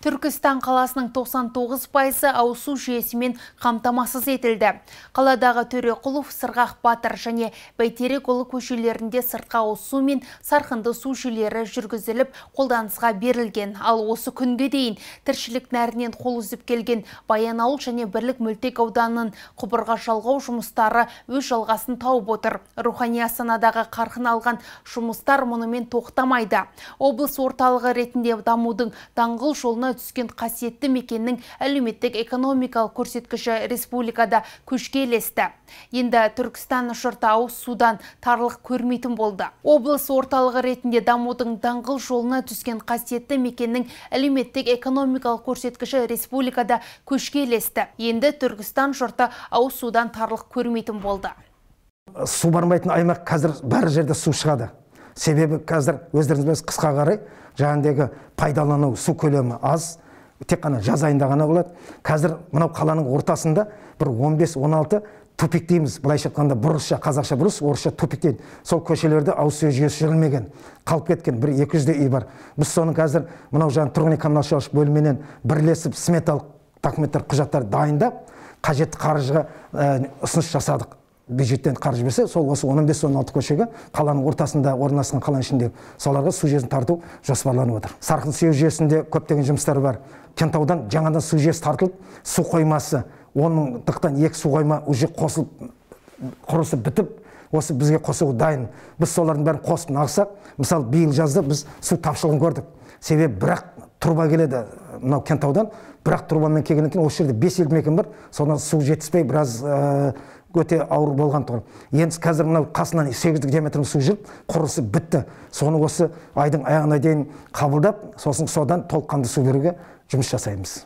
Түркістан қаласының 99 пайсы ауысу жүйесімен қамтамасыз етілді. Қаладағы Төреқұлов, Сырғақ Батыр және Бәйтерекұлы көшелерінде сыртқа ауысу мен сарқынды су жүйелері жүргізіліп, қолданысқа берілген. Ал осы күнге дейін тіршілік нәрінен қол үзіп келген Баянауыл және Бірлік Мөлтек ауданының құбырға жалғау жұмыстары өз жалғасын тауып отыр. Рухани астанадағы қарқын алған жұмыстар мұнымен тоқтамайды. Облыс орталығы ретінде дамудың даңғыл жолына түскен қасиетті мекеннің әлеуметтік экономикалық көрсеткіші республикада көшке ілесті енді түркістан ауыз судан тарлық көрмейтін болды облыс орталығы ретінде дамудың даңғыл жолына түскен қасиетті мекеннің әлеуметтік экономикалық көрсеткіші республикада көшке ілесті енді түркістан жұрты ауыз судан тарлық көрмейтін болды су бармайтын аймақ қазір бар жерде су шығады себебі қазір өздеріңіз білесіз қысқа қарай жаңағындегі пайдалану су көлемі аз тек қана жаз айында ғана болады қазір мынау қаланың ортасында бір 15-16 тупик дейміз былайша айтқанда бұрысша қазақша бұрыс орысша тупик дейді сол көшелерде ауыз су жүйесі жүрілмеген қалып кеткен бір екі жүздей үй бар біз соны қазір мынау жаңағы тұрғын үй коммуналдық шаруашылық бөлімімен бірлесіп сметалық документтер құжаттар дайындап қажетті қаржыға ұсыныс жасадық бюджеттен қаржы берсе сол осы он бес он алты көшеге қаланың ортасында орналасқан қаланың ішінде соларға су жүйесін тарту жоспарланып отыр сарқын су жүйесінде көптеген жұмыстар бар кентаудан жаңадан су жүйесі тартылып су қоймасы он мыңдықтан екі су қойма уже қосылып құрылысы бітіп осы бізге қосуға дайын біз солардың бәрін қосып нағысақ мысалы биыл жазда біз су тапшылығын көрдік себебі бірақ труба келеді мынау кентаудан бірақ трубамен келгеннен кейін осы жерде бес елді мекен бар содан су жетіспей біраз өте ауыр болған тұғын енді қазір мынау қасынан сегіздік диаметрлі су жүріп құрылысы бітті соны осы айдың аяғына дейін қабылдап сосын содан толыққанды су беруге жұмыс жасаймыз